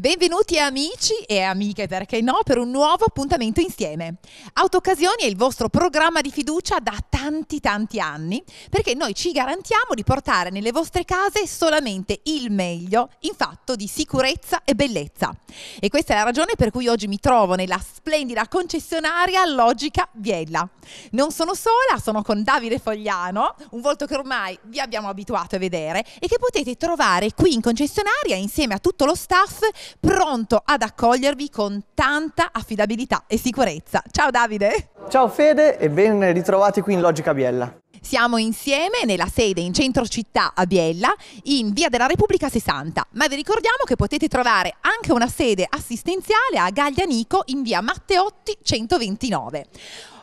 Benvenuti amici e amiche, perché no, per un nuovo appuntamento insieme. Autoccasioni è il vostro programma di fiducia da tanti tanti anni, perché noi ci garantiamo di portare nelle vostre case solamente il meglio in fatto di sicurezza e bellezza. E questa è la ragione per cui oggi mi trovo nella splendida concessionaria Logica Biella. Non sono sola, sono con Davide Fogliano, un volto che ormai vi abbiamo abituato a vedere e che potete trovare qui in concessionaria insieme a tutto lo staff pronto ad accogliervi con tanta affidabilità e sicurezza. Ciao Davide! Ciao Fede e ben ritrovati qui in Logica Biella. Siamo insieme nella sede in centro città a Biella, in via della Repubblica 60. Ma vi ricordiamo che potete trovare anche una sede assistenziale a Gaglianico in via Matteotti 129.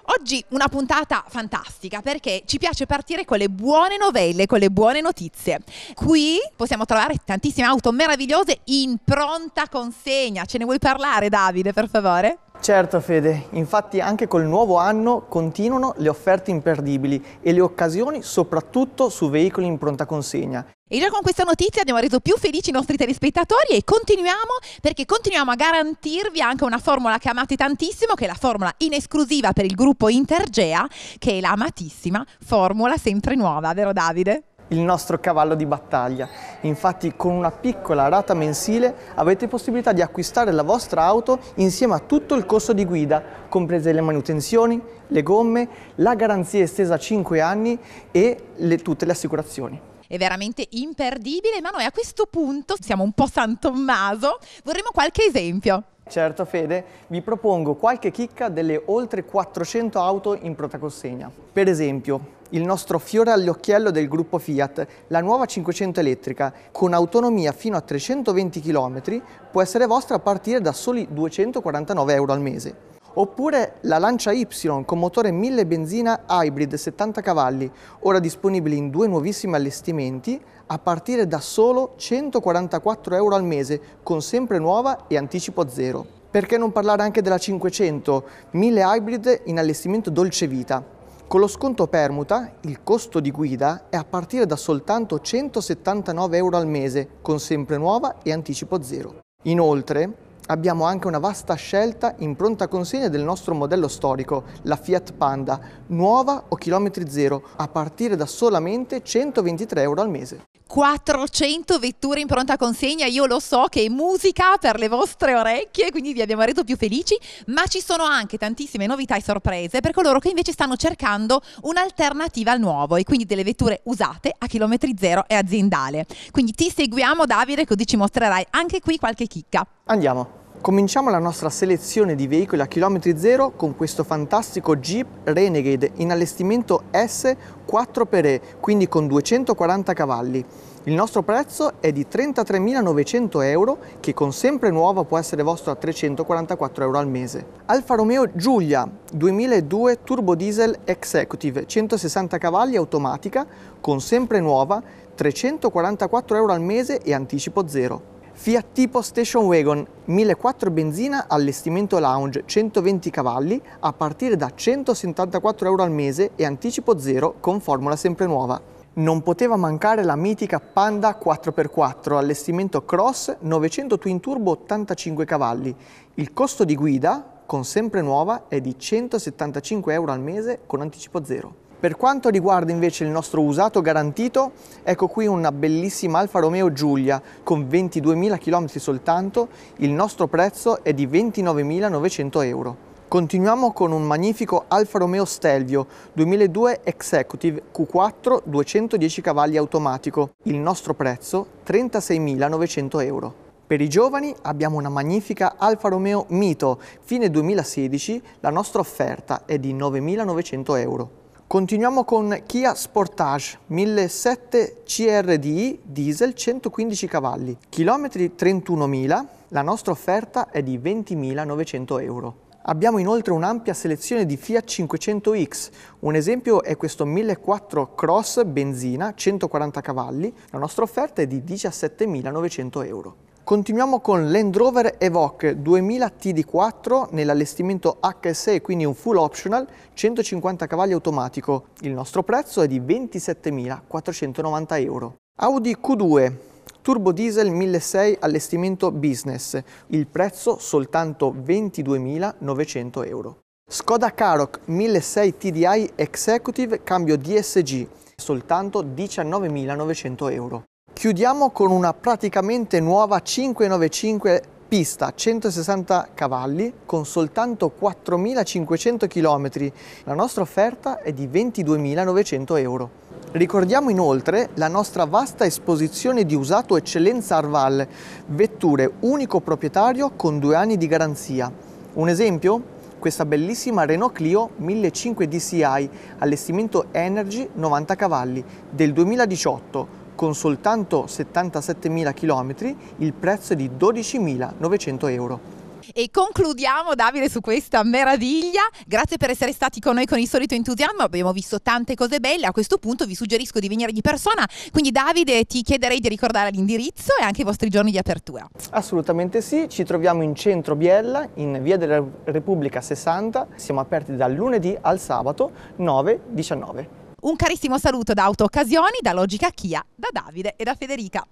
Oggi una puntata fantastica perché ci piace partire con le buone novelle, con le buone notizie. Qui possiamo trovare tantissime auto meravigliose in pronta consegna. Ce ne vuoi parlare Davide, per favore? Certo Fede, infatti anche col nuovo anno continuano le offerte imperdibili e le occasioni soprattutto su veicoli in pronta consegna. E già con questa notizia abbiamo reso più felici i nostri telespettatori e continuiamo perché continuiamo a garantirvi anche una formula che amate tantissimo, che è la formula in esclusiva per il gruppo Intergea, che è l'amatissima formula sempre nuova, vero Davide? il nostro cavallo di battaglia. Infatti con una piccola rata mensile avete possibilità di acquistare la vostra auto insieme a tutto il costo di guida, comprese le manutenzioni, le gomme, la garanzia estesa a 5 anni e le, tutte le assicurazioni è veramente imperdibile, ma noi a questo punto siamo un po' San Tommaso, vorremmo qualche esempio. Certo Fede, vi propongo qualche chicca delle oltre 400 auto in protaconsegna. Per esempio, il nostro fiore all'occhiello del gruppo Fiat, la nuova 500 elettrica, con autonomia fino a 320 km, può essere vostra a partire da soli 249 euro al mese. Oppure la Lancia Y con motore 1000 benzina hybrid 70 cavalli, ora disponibile in due nuovissimi allestimenti, a partire da solo 144 euro al mese, con sempre nuova e anticipo zero. Perché non parlare anche della 500, 1000 hybrid in allestimento dolce vita, con lo sconto permuta, il costo di guida è a partire da soltanto 179 euro al mese, con sempre nuova e anticipo zero. Inoltre, abbiamo anche una vasta scelta in pronta consegna del nostro modello storico, la Fiat Panda, nuova o chilometri zero, a partire da solamente 123 euro al mese. 400 vetture in pronta consegna, io lo so che è musica per le vostre orecchie, quindi vi abbiamo reso più felici, ma ci sono anche tantissime novità e sorprese per coloro che invece stanno cercando un'alternativa al nuovo e quindi delle vetture usate a chilometri zero e aziendale. Quindi ti seguiamo Davide così ci mostrerai anche qui qualche chicca. Andiamo. Cominciamo la nostra selezione di veicoli a chilometri zero con questo fantastico Jeep Renegade in allestimento S 4xE, quindi con 240 cavalli. Il nostro prezzo è di 33.900 euro, che con sempre nuova può essere vostro a 344 euro al mese. Alfa Romeo Giulia 2002 Turbo Diesel Executive, 160 cavalli automatica, con sempre nuova, 344 euro al mese e anticipo zero. Fiat Tipo Station Wagon 1.4 benzina allestimento lounge 120 cavalli a partire da 174 euro al mese e anticipo zero con formula sempre nuova. Non poteva mancare la mitica Panda 4x4 allestimento cross 900 twin turbo 85 cavalli. Il costo di guida con sempre nuova è di 175 euro al mese con anticipo zero. Per quanto riguarda invece il nostro usato garantito, ecco qui una bellissima Alfa Romeo Giulia con 22.000 km soltanto, il nostro prezzo è di 29.900 euro. Continuiamo con un magnifico Alfa Romeo Stelvio 2002 Executive Q4 210 cavalli automatico. Il nostro prezzo 36.900 euro. Per i giovani abbiamo una magnifica Alfa Romeo Mito, fine 2016, la nostra offerta è di 9.900 euro. Continuiamo con Kia Sportage 1700 CRDI diesel 115 cavalli, chilometri 31.000, la nostra offerta è di 20.900 euro. Abbiamo inoltre un'ampia selezione di Fiat 500X, un esempio è questo 1400 Cross benzina 140 cavalli, la nostra offerta è di 17.900 euro. Continuiamo con Land Rover Evoque 2000 TD4 nell'allestimento HSE, quindi un full optional, 150 cavalli automatico. Il nostro prezzo è di 27.490 euro. Audi Q2 Turbo diesel 1006 allestimento business, il prezzo soltanto 22.900 euro. Skoda Karoq 1006 TDI Executive cambio DSG, soltanto 19.900 euro. Chiudiamo con una praticamente nuova 595 pista 160 cavalli con soltanto 4.500 km. La nostra offerta è di 22.900 euro. Ricordiamo inoltre la nostra vasta esposizione di usato eccellenza Arval, vetture unico proprietario con due anni di garanzia. Un esempio? Questa bellissima Renault Clio 1500 DCI, allestimento Energy 90 cavalli, del 2018, con soltanto 77.000 km il prezzo è di 12.900 euro. E concludiamo Davide su questa meraviglia. Grazie per essere stati con noi con il solito entusiasmo. Abbiamo visto tante cose belle. A questo punto vi suggerisco di venire di persona. Quindi Davide ti chiederei di ricordare l'indirizzo e anche i vostri giorni di apertura. Assolutamente sì, ci troviamo in centro Biella, in via della Repubblica 60. Siamo aperti dal lunedì al sabato 9-19. Un carissimo saluto da Auto Occasioni, da Logica Kia, da Davide e da Federica.